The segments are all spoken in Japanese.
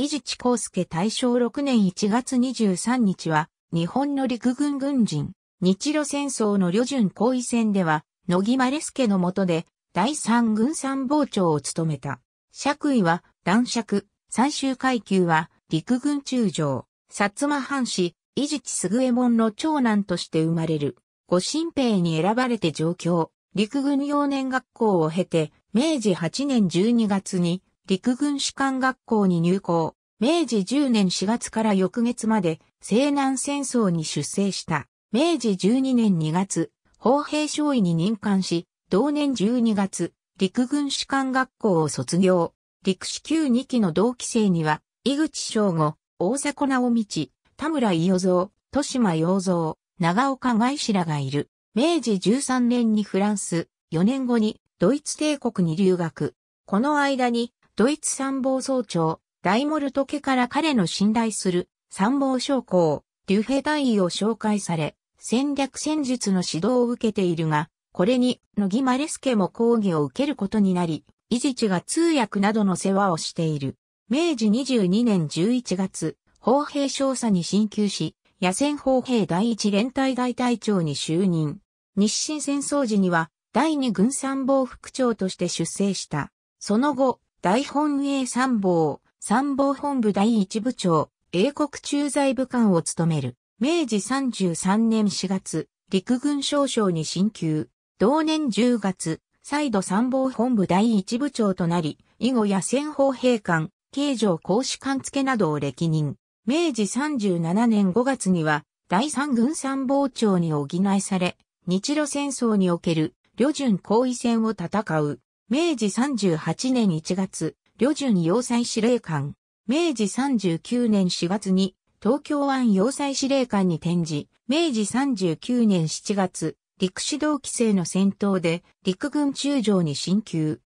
伊地知康介大正6年1月23日は、日本の陸軍軍人、日露戦争の旅順行為戦では、野木丸助の下で、第三軍参謀長を務めた。爵位は、男爵、最終階級は、陸軍中将、薩摩藩士、伊地知すぐえもんの長男として生まれる。ご新兵に選ばれて上京、陸軍幼年学校を経て、明治8年12月に、陸軍士官学校に入校、明治10年4月から翌月まで西南戦争に出征した。明治12年2月、砲兵少尉に任官し、同年12月、陸軍士官学校を卒業。陸士級2期の同期生には、井口翔吾、大迫直道、田村伊予蔵、豊島洋蔵、長岡外志らがいる。明治13年にフランス、4年後にドイツ帝国に留学。この間にドイツ参謀総長、ダイモルト家から彼の信頼する参謀将校、デュヘ大尉を紹介され、戦略戦術の指導を受けているが、これに、野木マレスケも抗議を受けることになり、イジチが通訳などの世話をしている。明治22年11月、砲兵少佐に進級し、野戦砲兵第一連隊大隊長に就任。日清戦争時には、第二軍参謀副長として出征した。その後、大本営参謀、参謀本部第一部長、英国駐在部官を務める。明治33年4月、陸軍少将に進級。同年10月、再度参謀本部第一部長となり、以後や戦法兵官、刑場公使官付などを歴任。明治37年5月には、第三軍参謀長に補いされ、日露戦争における旅順行為戦を戦う明治38年1月、旅順要塞司令官。明治39年4月に東京湾要塞司令官に転じ、明治39年7月、陸指導規制の戦闘で陸軍中将に進級。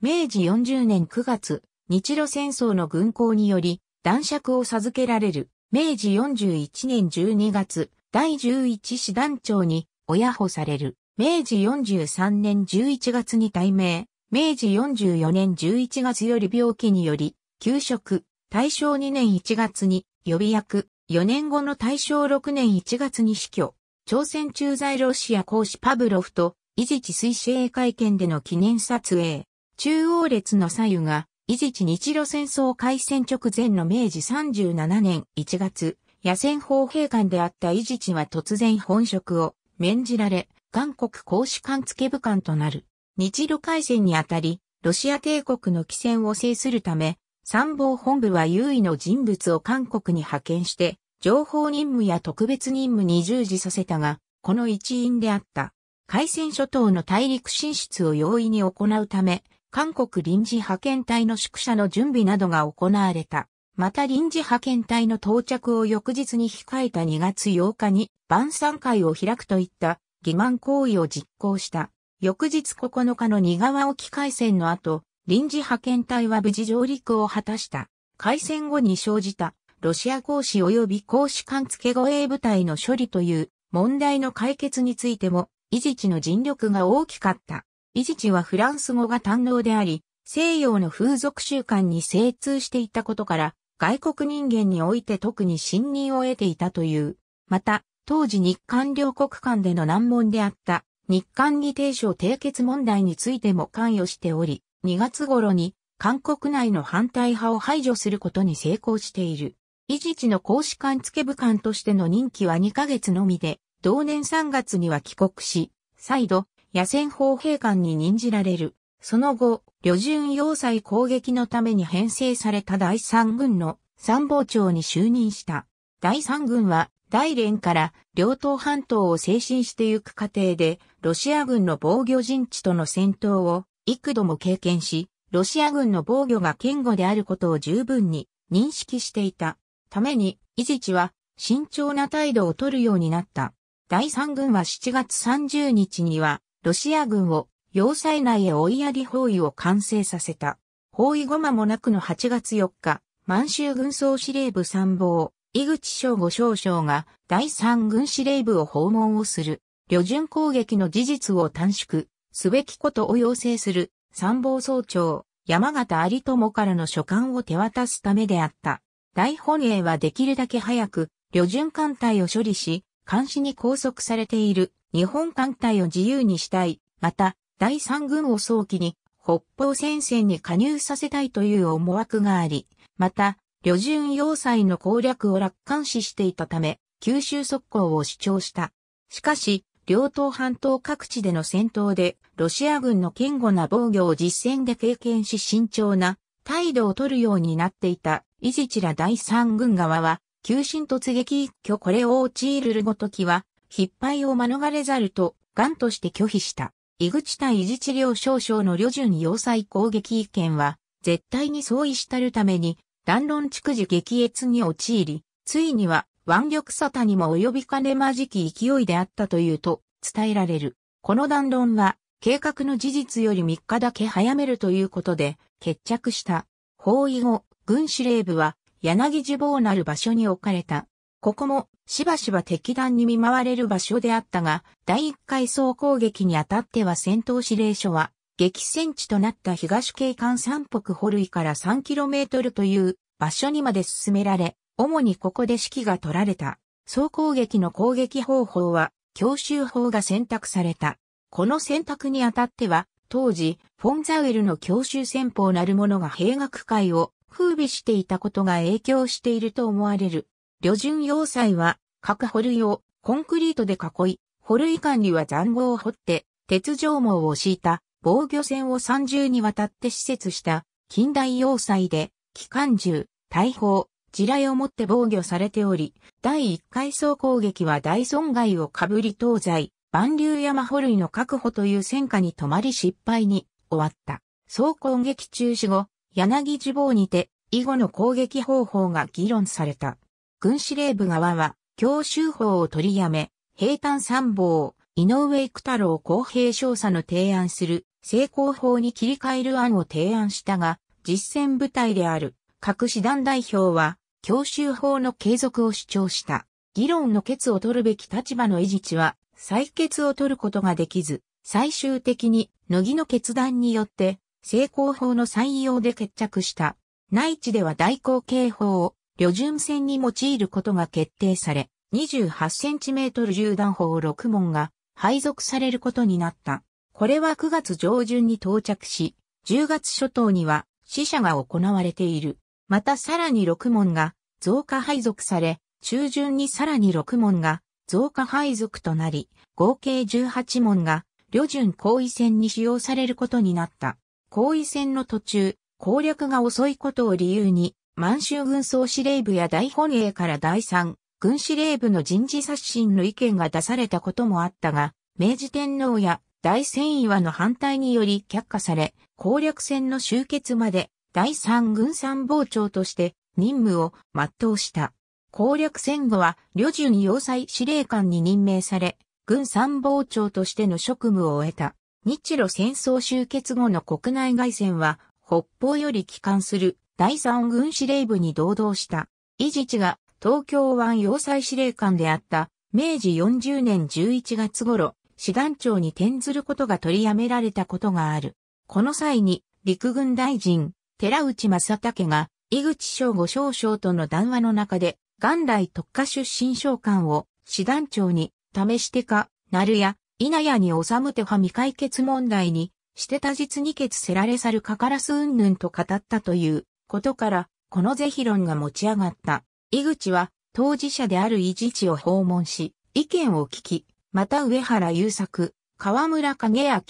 明治40年9月、日露戦争の軍港により、男爵を授けられる、明治41年12月、第11師団長に親保される。明治43年11月に退名、明治44年11月より病気により、休職、大正2年1月に予備役、4年後の大正6年1月に死去、朝鮮駐在ロシア公使パブロフと、伊地知水星会見での記念撮影、中央列の左右が、伊地知日露戦争開戦直前の明治37年1月、野戦砲兵館であった伊地知は突然本職を免じられ、韓国公使館付部官となる。日露海戦にあたり、ロシア帝国の汽船を制するため、参謀本部は優位の人物を韓国に派遣して、情報任務や特別任務に従事させたが、この一因であった。海戦諸島の大陸進出を容易に行うため、韓国臨時派遣隊の宿舎の準備などが行われた。また臨時派遣隊の到着を翌日に控えた2月8日に晩餐会を開くといった欺瞞行為を実行した。翌日9日の仁川沖海戦の後、臨時派遣隊は無事上陸を果たした。海戦後に生じた、ロシア公使及び公使官付け護衛部隊の処理という問題の解決についても、イジチの尽力が大きかった。イジチはフランス語が堪能であり、西洋の風俗習慣に精通していたことから、外国人間において特に信任を得ていたという。また、当時日韓両国間での難問であった日韓議定書締結問題についても関与しており、2月頃に韓国内の反対派を排除することに成功している。維持地の公使館付部官としての任期は2ヶ月のみで、同年3月には帰国し、再度、野戦砲兵官に任じられる。その後、旅順要塞攻撃のために編成された第三軍の参謀長に就任した。第三軍は大連から両党半島を精神してゆく過程で、ロシア軍の防御陣地との戦闘を幾度も経験し、ロシア軍の防御が堅固であることを十分に認識していたために、伊地知は慎重な態度を取るようになった。第三軍は7月30日には、ロシア軍を要塞内へ追いやり包囲を完成させた。包囲後間もなくの8月4日、満州軍総司令部参謀、井口省吾少将が第三軍司令部を訪問をする、旅順攻撃の事実を短縮、すべきことを要請する、参謀総長、山形有友からの書簡を手渡すためであった。大本営はできるだけ早く、旅順艦隊を処理し、監視に拘束されている日本艦隊を自由にしたい。また、第三軍を早期に北方戦線に加入させたいという思惑があり、また、旅順要塞の攻略を楽観視していたため、九州速攻を主張した。しかし、両党半島各地での戦闘で、ロシア軍の堅固な防御を実戦で経験し慎重な態度を取るようになっていた、イジチラ第三軍側は、急進突撃一挙これを陥るるごときは、失敗を免れざると、頑として拒否した。井口対維持治療少将の旅順要塞攻撃意見は、絶対に相違したるために、乱論逐次激越に陥り、ついには腕力沙汰にも及びかねまじき勢いであったというと伝えられる。この談論は、計画の事実より3日だけ早めるということで、決着した。包囲後、軍司令部は、柳地坊なる場所に置かれた。ここも、しばしば敵弾に見舞われる場所であったが、第1回総攻撃にあたっては戦闘指令所は、激戦地となった東警官三北保類から 3km という場所にまで進められ、主にここで指揮が取られた。総攻撃の攻撃方法は、強襲法が選択された。この選択にあたっては、当時、フォンザウェルの強襲戦法なるものが兵学会を風靡していたことが影響していると思われる。旅順要塞は、各保類をコンクリートで囲い、保類管理は残壕を掘って、鉄条網を敷いた防御線を三重にわたって施設した近代要塞で、機関銃、大砲、地雷をもって防御されており、第1回総攻撃は大損害をかぶり東西、万流山保類の確保という戦果に止まり失敗に終わった。総攻撃中止後、柳地坊にて、以後の攻撃方法が議論された。軍司令部側は、強襲法を取りやめ、平坦参謀、井上育太郎公平少佐の提案する成功法に切り替える案を提案したが、実践部隊である各師団代表は、教習法の継続を主張した。議論の決を取るべき立場の維持は、採決を取ることができず、最終的に、乃木の決断によって、成功法の採用で決着した。内地では代行警法を、旅順船に用いることが決定され、28センチメートル縦断法6問が配属されることになった。これは9月上旬に到着し、10月初頭には死者が行われている。またさらに6門が増加配属され、中旬にさらに6門が増加配属となり、合計18門が旅順行為戦に使用されることになった。行為戦の途中、攻略が遅いことを理由に、満州軍総司令部や大本営から第3、軍司令部の人事刷新の意見が出されたこともあったが、明治天皇や大戦岩の反対により却下され、攻略戦の終結まで第三軍参謀長として任務を全うした。攻略戦後は、旅順要塞司令官に任命され、軍参謀長としての職務を終えた。日露戦争終結後の国内外戦は、北方より帰還する第三軍司令部に同道した。伊地知が東京湾要塞司令官であった明治40年11月頃、師団長に転ずることが取りやめられたことがある。この際に、陸軍大臣、寺内正武が、井口省吾少将との談話の中で、元来特化出身召喚を、師団長に、試してか、なるや、稲屋に収むては未解決問題に、してた実に決せられさるかからすうんぬんと語ったということから、この是非論が持ち上がった。井口は、当事者である井口を訪問し、意見を聞き、また上原優作、河村影明、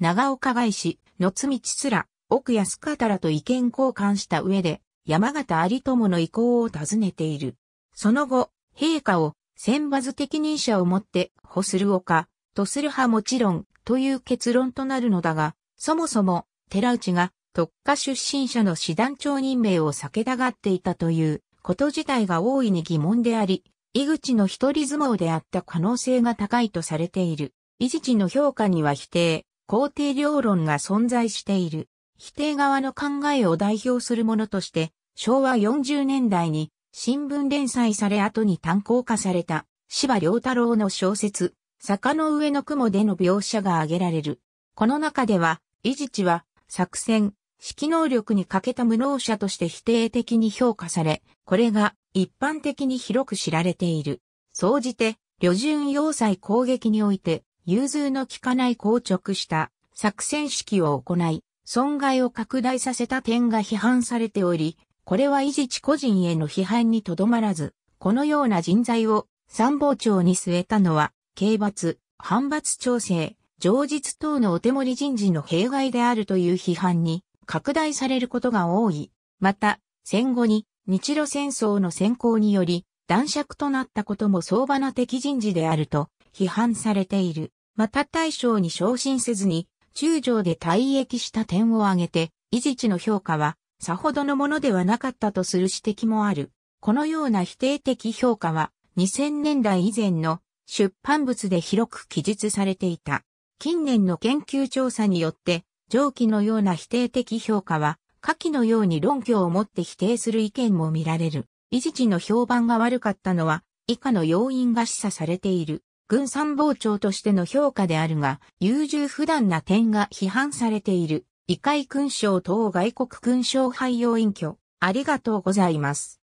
長岡外史、野津道すら、奥安方らと意見交換した上で、山形有友の意向を尋ねている。その後、陛下を、選抜適任者をもって、保する丘、とする派もちろん、という結論となるのだが、そもそも、寺内が、特化出身者の師団長任命を避けたがっていたという、こと自体が大いに疑問であり、井口の一人相撲であった可能性が高いとされている。地知の評価には否定、肯定両論が存在している。否定側の考えを代表するものとして、昭和40年代に新聞連載され後に単行化された柴良太郎の小説、坂の上の雲での描写が挙げられる。この中では、地知は作戦、指揮能力に欠けた無能者として否定的に評価され、これが一般的に広く知られている。総じて、旅順要塞攻撃において、融通の効かない硬直した作戦式を行い、損害を拡大させた点が批判されており、これは維持地個人への批判にとどまらず、このような人材を参謀長に据えたのは、刑罰、反罰調整、上述等のお手盛り人事の弊害であるという批判に拡大されることが多い。また、戦後に日露戦争の先行により、断尺となったことも相場な敵人事であると批判されている。また大将に昇進せずに、中将で退役した点を挙げて、維持地の評価は、さほどのものではなかったとする指摘もある。このような否定的評価は、2000年代以前の出版物で広く記述されていた。近年の研究調査によって、上記のような否定的評価は、下記のように論拠をもって否定する意見も見られる。伊地知の評判が悪かったのは、以下の要因が示唆されている。軍参謀長としての評価であるが、優柔不断な点が批判されている。異界勲章等外国勲章廃要隠居。ありがとうございます。